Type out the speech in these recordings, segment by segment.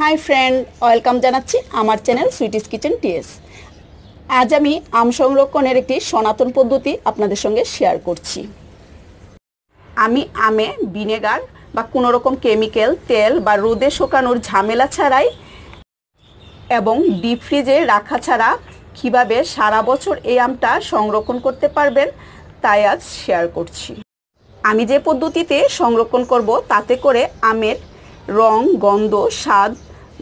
hi friend welcome জানাচ্ছি আমার channel sweeties kitchen T S আজ আমি আম সংরক্ষণের একটি সনাতন পদ্ধতি আপনাদের সঙ্গে শেয়ার করছি আমি আমে ভিনেগার বা কোনো রকম কেমিক্যাল তেল বা রোদে শোকানোর ঝামেলা ছাড়াই এবং ডিপ ফ্রিজে রাখা ছাড়া কীভাবে সারা বছর এই আমটা সংরক্ষণ করতে পারবেন তাই আজ শেয়ার করছি আমি যে পদ্ধতিতে সংরক্ষণ করব তাতে করে আমের রং গন্ধ স্বাদ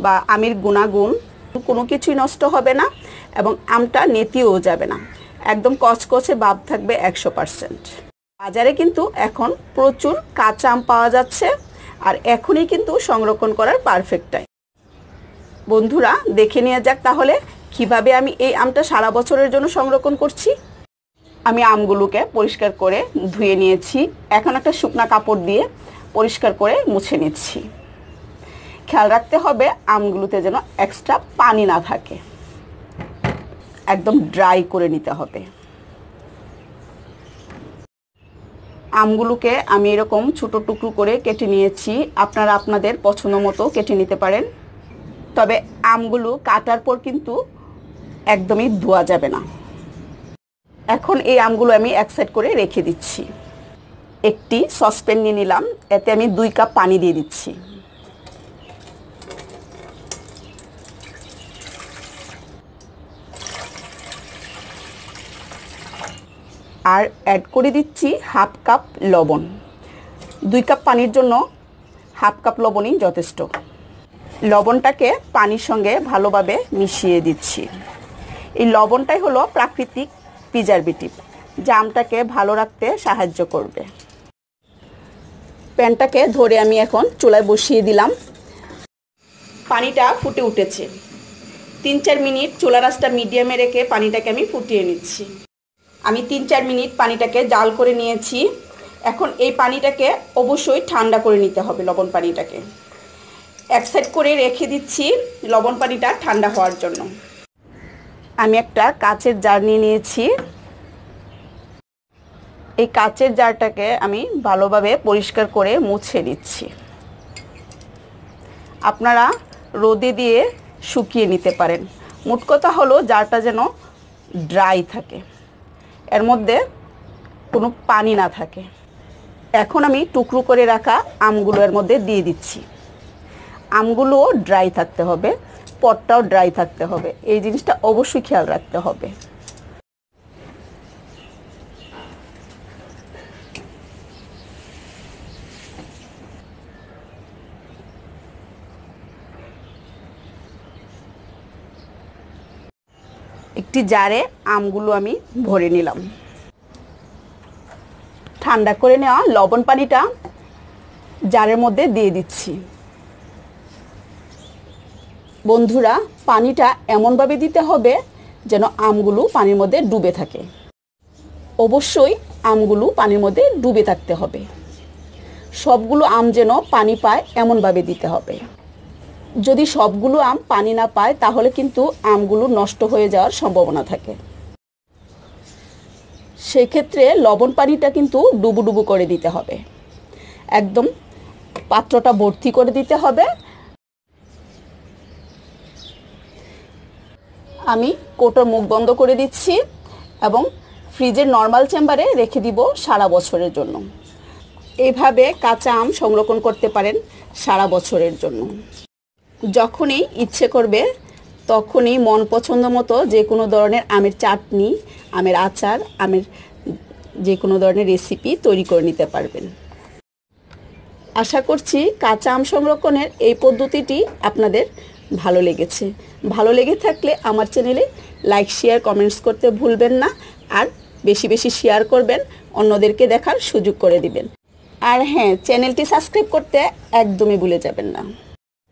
বা আমের গুণাগুণ কোনো কিছুই নষ্ট হবে না এবং আমটা নেতিও যাবে না একদম কচকচে বাপ থাকবে একশো পারসেন্ট বাজারে কিন্তু এখন প্রচুর কাঁচা আম পাওয়া যাচ্ছে আর এখনই কিন্তু সংরক্ষণ করার পারফেক্ট টাইম বন্ধুরা দেখে নেওয়া যাক তাহলে কিভাবে আমি এই আমটা সারা বছরের জন্য সংরক্ষণ করছি আমি আমগুলোকে পরিষ্কার করে ধুয়ে নিয়েছি এখন একটা শুকনা কাপড় দিয়ে পরিষ্কার করে মুছে নিচ্ছি খেয়াল রাখতে হবে আমগুলোতে যেন এক্সট্রা পানি না থাকে একদম ড্রাই করে নিতে হবে আমগুলোকে আমি এরকম ছোটো টুকরো করে কেটে নিয়েছি আপনারা আপনাদের পছন্দ মতো কেটে নিতে পারেন তবে আমগুলো কাটার পর কিন্তু একদমই ধোয়া যাবে না এখন এই আমগুলো আমি এক সাইড করে রেখে দিচ্ছি একটি সসপ্যান নিয়ে নিলাম এতে আমি দুই কাপ পানি দিয়ে দিচ্ছি আর অ্যাড করে দিচ্ছি হাফ কাপ লবণ দুই কাপ পানির জন্য হাফ কাপ লবণই যথেষ্ট লবণটাকে পানির সঙ্গে ভালোভাবে মিশিয়ে দিচ্ছি এই লবণটাই হলো প্রাকৃতিক প্রিজারভেটিভ যা আমটাকে ভালো রাখতে সাহায্য করবে প্যানটাকে ধরে আমি এখন চুলায় বসিয়ে দিলাম পানিটা ফুটে উঠেছে তিন চার মিনিট চুলা রাস্তা মিডিয়ামে রেখে পানিটাকে আমি ফুটিয়ে নিচ্ছি আমি তিন চার মিনিট পানিটাকে জাল করে নিয়েছি এখন এই পানিটাকে অবশ্যই ঠান্ডা করে নিতে হবে লবণ পানিটাকে এক সাইড করে রেখে দিচ্ছি লবণ পানিটা ঠান্ডা হওয়ার জন্য আমি একটা কাচের জার নিয়ে নিয়েছি এই কাচের জারটাকে আমি ভালোভাবে পরিষ্কার করে মুছে নিচ্ছি আপনারা রোদে দিয়ে শুকিয়ে নিতে পারেন মোট কথা হলো জারটা যেন ড্রাই থাকে এর মধ্যে কোনো পানি না থাকে এখন আমি টুকরো করে রাখা আমগুলো এর মধ্যে দিয়ে দিচ্ছি আমগুলোও ড্রাই থাকতে হবে পটটাও ড্রাই থাকতে হবে এই জিনিসটা অবশ্যই খেয়াল রাখতে হবে একটি জারে আমগুলো আমি ভরে নিলাম ঠান্ডা করে নেওয়া লবণ পানিটা জারের মধ্যে দিয়ে দিচ্ছি বন্ধুরা পানিটা এমনভাবে দিতে হবে যেন আমগুলো পানির মধ্যে ডুবে থাকে অবশ্যই আমগুলো পানির মধ্যে ডুবে থাকতে হবে সবগুলো আম যেন পানি পায় এমনভাবে দিতে হবে যদি সবগুলো আম পানি না পায় তাহলে কিন্তু আমগুলো নষ্ট হয়ে যাওয়ার সম্ভাবনা থাকে সেক্ষেত্রে লবণ পানিটা কিন্তু ডুবু ডুবু করে দিতে হবে একদম পাত্রটা ভর্তি করে দিতে হবে আমি কোটোর মুখ বন্ধ করে দিচ্ছি এবং ফ্রিজের নর্মাল চেম্বারে রেখে দিব সারা বছরের জন্য এইভাবে কাঁচা আম সংরক্ষণ করতে পারেন সারা বছরের জন্য যখনই ইচ্ছে করবে তখনই মন পছন্দ মতো যে কোনো ধরনের আমের চাটনি আমের আচার আমের যে কোনো ধরনের রেসিপি তৈরি করে নিতে পারবেন আশা করছি কাঁচা আম সংরক্ষণের এই পদ্ধতিটি আপনাদের ভালো লেগেছে ভালো লেগে থাকলে আমার চ্যানেলে লাইক শেয়ার কমেন্টস করতে ভুলবেন না আর বেশি বেশি শেয়ার করবেন অন্যদেরকে দেখার সুযোগ করে দিবেন আর হ্যাঁ চ্যানেলটি সাবস্ক্রাইব করতে একদমই ভুলে যাবেন না